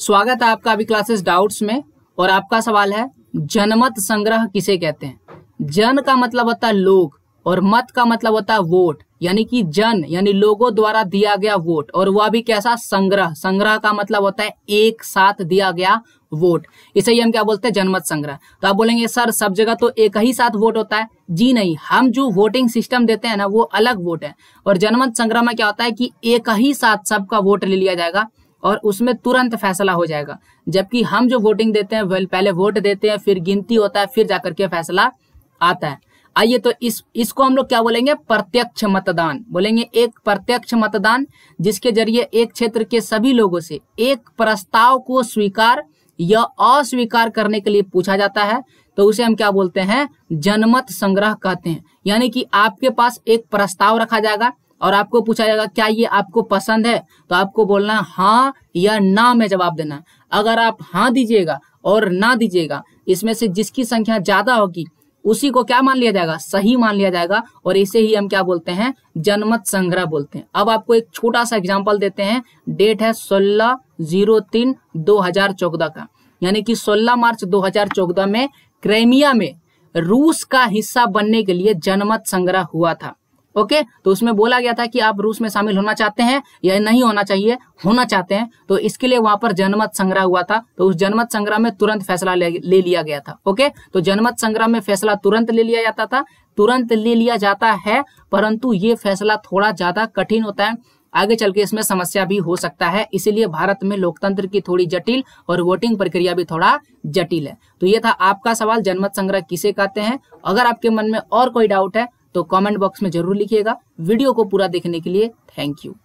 स्वागत है आपका अभी क्लासेस डाउट्स में और आपका सवाल है जनमत संग्रह किसे कहते हैं जन का मतलब होता है लोग और मत का मतलब होता है वोट यानी कि जन यानी लोगों द्वारा दिया गया वोट और वह भी कैसा संग्रह संग्रह का मतलब होता है एक साथ दिया गया वोट इसे ही हम क्या बोलते हैं जनमत संग्रह तो आप बोलेंगे सर सब जगह तो एक ही साथ वोट होता है जी नहीं हम जो वोटिंग सिस्टम देते हैं ना वो अलग वोट है और जनमत संग्रह में क्या होता है कि एक ही साथ सबका वोट ले लिया जाएगा और उसमें तुरंत फैसला हो जाएगा जबकि हम जो वोटिंग देते हैं वेल पहले वोट देते हैं फिर गिनती होता है फिर जाकर के फैसला आता है आइए तो इस इसको हम लोग क्या बोलेंगे प्रत्यक्ष मतदान बोलेंगे एक प्रत्यक्ष मतदान जिसके जरिए एक क्षेत्र के सभी लोगों से एक प्रस्ताव को स्वीकार या अस्वीकार करने के लिए पूछा जाता है तो उसे हम क्या बोलते हैं जनमत संग्रह कहते हैं यानी कि आपके पास एक प्रस्ताव रखा जाएगा और आपको पूछा जाएगा क्या ये आपको पसंद है तो आपको बोलना हाँ या ना में जवाब देना अगर आप हाँ दीजिएगा और ना दीजिएगा इसमें से जिसकी संख्या ज्यादा होगी उसी को क्या मान लिया जाएगा सही मान लिया जाएगा और इसे ही हम क्या बोलते हैं जनमत संग्रह बोलते हैं अब आपको एक छोटा सा एग्जाम्पल देते हैं डेट है सोलह जीरो तीन दो हजार चौदह का यानी कि 16 मार्च 2014 में क्रेमिया में रूस का हिस्सा बनने के लिए जनमत संग्रह हुआ था ओके तो उसमें बोला गया था कि आप रूस में शामिल होना चाहते हैं या नहीं होना चाहिए होना चाहते हैं तो इसके लिए वहां पर जनमत संग्रह हुआ था तो उस जनमत संग्रह में तुरंत फैसला ले, लिया गया था ओके तो जनमत संग्रह में फैसला तुरंत ले लिया जाता था तुरंत ले लिया जाता है परंतु ये फैसला थोड़ा ज्यादा कठिन होता है आगे चल के इसमें समस्या भी हो सकता है इसीलिए भारत में लोकतंत्र की थोड़ी जटिल और वोटिंग प्रक्रिया भी थोड़ा जटिल है तो ये था आपका सवाल जनमत संग्रह किसे कहते हैं अगर आपके मन में और कोई डाउट है तो कमेंट बॉक्स में जरूर लिखिएगा वीडियो को पूरा देखने के लिए थैंक यू